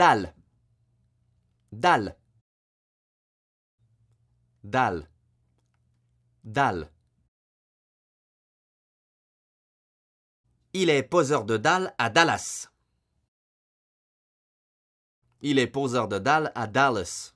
dalle dalle dalle dalle Il est poseur de dalle à Dallas. Il est poseur de dalle à Dallas.